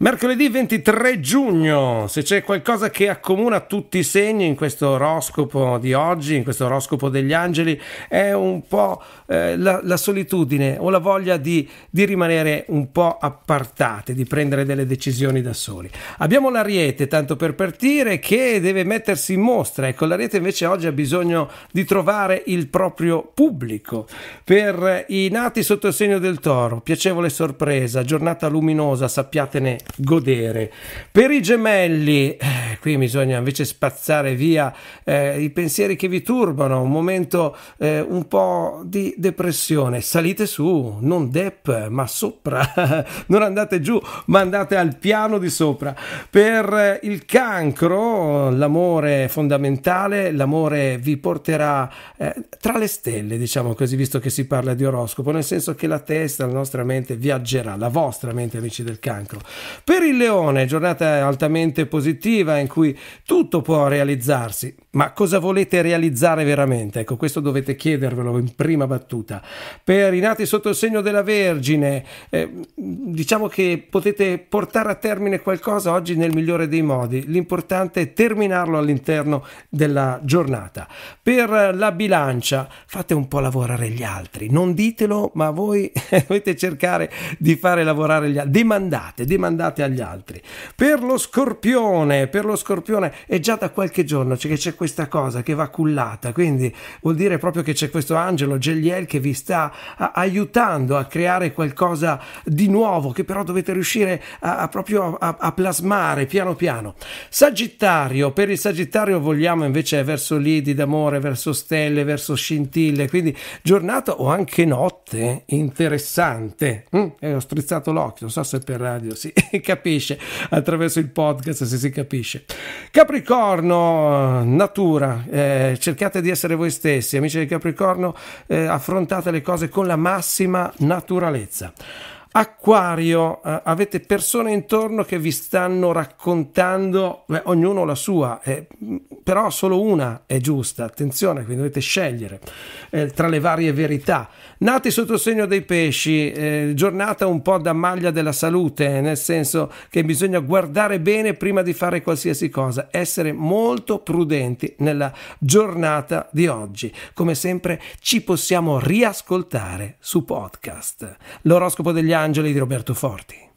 Mercoledì 23 giugno, se c'è qualcosa che accomuna tutti i segni in questo oroscopo di oggi, in questo oroscopo degli angeli, è un po' eh, la, la, solitudine o la voglia di, di, rimanere un po' appartate, di prendere delle decisioni da soli. Abbiamo l'ariete, tanto per partire, che deve mettersi in mostra. Ecco, l'ariete invece oggi ha bisogno di trovare il proprio pubblico. Per i nati sotto il segno del toro, piacevole sorpresa, giornata luminosa, sappiatene godere. Per i gemelli eh, qui bisogna invece spazzare via eh, i pensieri che vi turbano, un momento eh, un po' di depressione, salite su, non dep, ma sopra, non andate giù, ma andate al piano di sopra. Per eh, il cancro l'amore è fondamentale, l'amore vi porterà eh, tra le stelle, diciamo così, visto che si parla di oroscopo, nel senso che la testa, la nostra mente viaggerà, la vostra mente, amici del cancro. Per il leone, giornata altamente positiva in in cui tutto può realizzarsi, ma cosa volete realizzare veramente? Ecco, questo dovete chiedervelo in prima battuta. Per i nati sotto il segno della Vergine, eh, diciamo che potete portare a termine qualcosa oggi nel migliore dei modi, l'importante è terminarlo all'interno della giornata. Per la bilancia, fate un po' lavorare gli altri, non ditelo, ma voi dovete cercare di fare lavorare gli altri, demandate, demandate agli altri. Per lo scorpione, per lo scorpione è già da qualche giorno che c'è questa cosa che va cullata, quindi vuol dire proprio che c'è questo angelo Geliel che vi sta a, aiutando a creare qualcosa di nuovo che però dovete riuscire a, a proprio a, a plasmare piano piano. Sagittario, per il Sagittario vogliamo invece verso lidi d'amore, verso stelle, verso scintille, quindi giornata o anche notte interessante. Mm, eh, ho strizzato l'occhio, non so se per radio si capisce attraverso il podcast se si capisce. Capricorno, natura, eh, cercate di essere voi stessi, amici del Capricorno, eh, affrontate le cose con la massima naturalezza. Acquario, eh, avete persone intorno che vi stanno raccontando, beh, ognuno la sua, eh, però solo una è giusta, attenzione, quindi dovete scegliere eh, tra le varie verità. Nati sotto il segno dei pesci, eh, giornata un po' da maglia della salute, nel senso che bisogna guardare bene prima di fare qualsiasi cosa, essere molto prudenti nella giornata di oggi. Come sempre ci possiamo riascoltare su podcast. L'oroscopo degli anni Angeli di Roberto Forti.